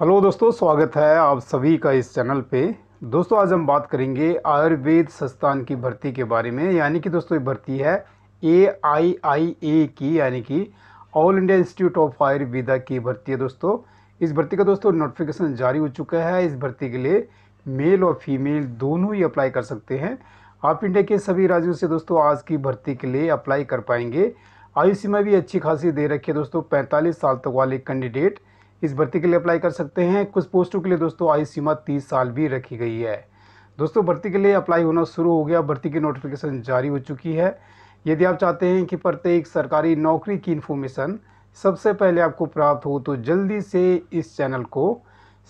hello दोस्तों स्वागत है आप सभी का इस चैनल पे दोस्तों आज हम बात करेंगे आयुर्वेद संस्थान की भर्ती के बारे में यानी कि दोस्तों ये भर्ती है ए आई आई ए की यानी कि all India institute of Ayurveda की भर्ती है दोस्तों इस भर्ती का दोस्तों नोटिफिकेशन जारी हो चुका है इस भर्ती के लिए मेल और फीमेल दोनों ही अप्लाई कर सकते हैं आप इंडिया के सभी राज्यों से दोस्तों आज की भर्ती के लिए अप्लाई कर पाएंगे आयु सीमा भी अच्छी खासी दे रखी है दोस्तों पैंतालीस साल तक वाले कैंडिडेट इस भर्ती के लिए अप्लाई कर सकते हैं कुछ पोस्टों के लिए दोस्तों आयु सीमा तीस साल भी रखी गई है दोस्तों भर्ती के लिए अप्लाई होना शुरू हो गया भर्ती की नोटिफिकेशन जारी हो चुकी है यदि आप चाहते हैं कि प्रत्येक सरकारी नौकरी की इन्फॉर्मेशन सबसे पहले आपको प्राप्त हो तो जल्दी से इस चैनल को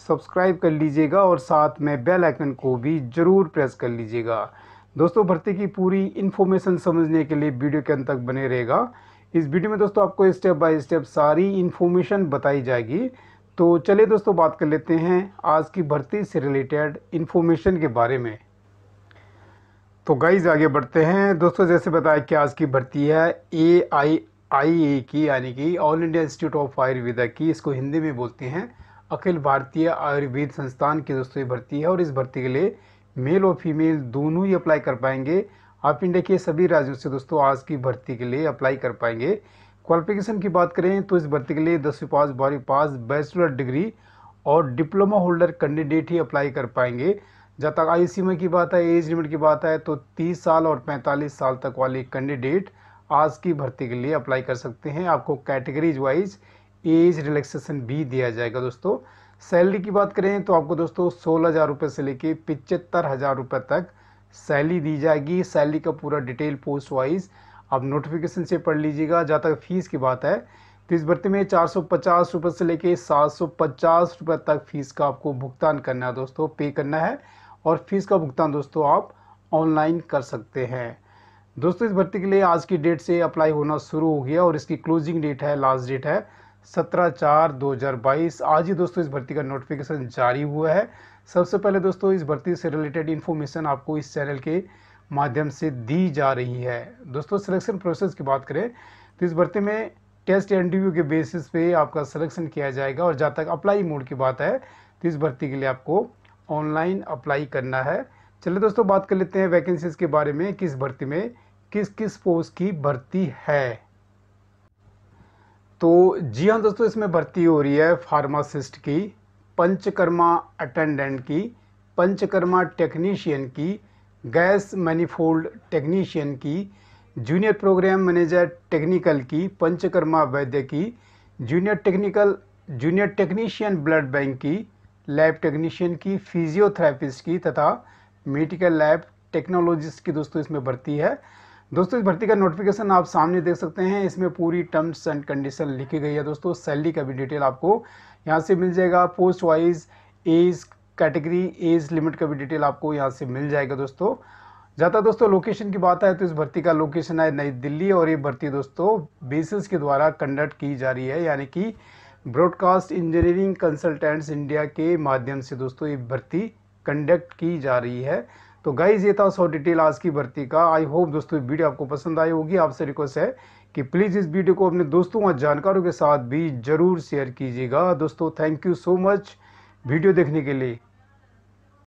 सब्सक्राइब कर लीजिएगा और साथ में बेल आइकन को भी ज़रूर प्रेस कर लीजिएगा दोस्तों भर्ती की पूरी इन्फॉर्मेशन समझने के लिए वीडियो के अंत तक बने रहेगा इस वीडियो में दोस्तों आपको स्टेप बाय स्टेप सारी इन्फॉर्मेशन बताई जाएगी तो चलिए दोस्तों बात कर लेते हैं आज की भर्ती से रिलेटेड इन्फॉर्मेशन के बारे में तो गाइज आगे बढ़ते हैं दोस्तों जैसे बताया कि आज की भर्ती है ए आई आई ए की यानी कि all India institute of Ayurveda की इसको हिंदी में बोलते हैं अखिल भारतीय आयुर्वेद संस्थान की दोस्तों ये भर्ती है और इस भर्ती के लिए मेल और फीमेल दोनों ही अप्लाई कर पाएंगे आप इंडिया के सभी राज्यों से दोस्तों आज की भर्ती के लिए अप्लाई कर पाएंगे क्वालिफिकेशन की बात करें तो इस भर्ती के लिए दसवीं पास बारहवीं पास बैचलर डिग्री और डिप्लोमा होल्डर कैंडिडेट ही अप्लाई कर पाएंगे जहाँ तक आयु सीमा e की बात है एज लिमिट की बात है तो 30 साल और 45 साल तक वाले कैंडिडेट आज की भर्ती के लिए अप्लाई कर सकते हैं आपको कैटेगरीज वाइज एज रिलैक्सेशन भी दिया जाएगा दोस्तों सैलरी की बात करें तो आपको दोस्तों सोलह हज़ार रुपये से लेकर पिचहत्तर हज़ार रुपये तक सैली दी जाएगी सैली का पूरा डिटेल पोस्ट वाइज आप नोटिफिकेशन से पढ़ लीजिएगा जहाँ तक फीस की बात है तो इस भर्ती में चार सौ पचास रुपये से लेके सात सौ पचास रुपये तक फीस का आपको भुगतान करना है दोस्तों पे करना है और फीस का भुगतान दोस्तों आप ऑनलाइन कर सकते हैं दोस्तों इस भर्ती के लिए आज की डेट से अप्लाई होना शुरू हो गया और इसकी क्लोजिंग डेट है लास्ट डेट है सत्रह चार दो हज़ार बाईस आज ही दोस्तों इस भर्ती का नोटिफिकेशन जारी हुआ है सबसे पहले दोस्तों इस भर्ती से रिलेटेड इन्फॉर्मेशन आपको इस चैनल के माध्यम से दी जा रही है दोस्तों सिलेक्शन प्रोसेस की बात करें तो इस भर्ती में टेस्ट इंटरव्यू के बेसिस पे आपका सिलेक्शन किया जाएगा और जहाँ तक अप्लाई मोड की बात है तो इस भर्ती के लिए आपको ऑनलाइन अप्लाई करना है चलिए दोस्तों बात कर लेते हैं वैकेंसीज़ के बारे में किस भर्ती में किस किस पोस्ट की भर्ती है तो जी हाँ दोस्तों इसमें भर्ती हो रही है फार्मासिस्ट की पंचकर्मा अटेंडेंट की पंचकर्मा टेक्नीशियन की गैस मैनिफोल्ड टेक्नीशियन की जूनियर प्रोग्राम मैनेजर टेक्निकल की पंचकर्मा वैद्य की junior technical junior technician blood bank की लैब टेक्नीशियन की फिजियोथेरेपिस्ट की तथा मेडिकल लैब टेक्नोलॉजिस्ट की दोस्तों इसमें भर्ती है दोस्तों इस भर्ती का नोटिफिकेशन आप सामने देख सकते हैं इसमें पूरी टर्म्स एंड कंडीशन लिखी गई है दोस्तों सैलरी का भी डिटेल आपको यहाँ से मिल जाएगा post wise age category age limit का भी डिटेल आपको यहाँ से मिल जाएगा दोस्तों ज़्यादा दोस्तों लोकेशन की बात है तो इस भर्ती का लोकेशन है नई दिल्ली और ये भर्ती दोस्तों बेसिस के द्वारा कंडक्ट की जा रही है यानी कि ब्रॉडकास्ट इंजीनियरिंग कंसल्टेंट्स इंडिया के माध्यम से दोस्तों ये भर्ती कंडक्ट की जा रही है तो गाइज ये था सो डिटेल आज की भर्ती का आई होप दोस्तों वीडियो आपको पसंद आई होगी आपसे रिक्वेस्ट है कि प्लीज़ इस वीडियो को अपने दोस्तों और जानकारों के साथ भी ज़रूर शेयर कीजिएगा दोस्तों thank you so much video देखने के लिए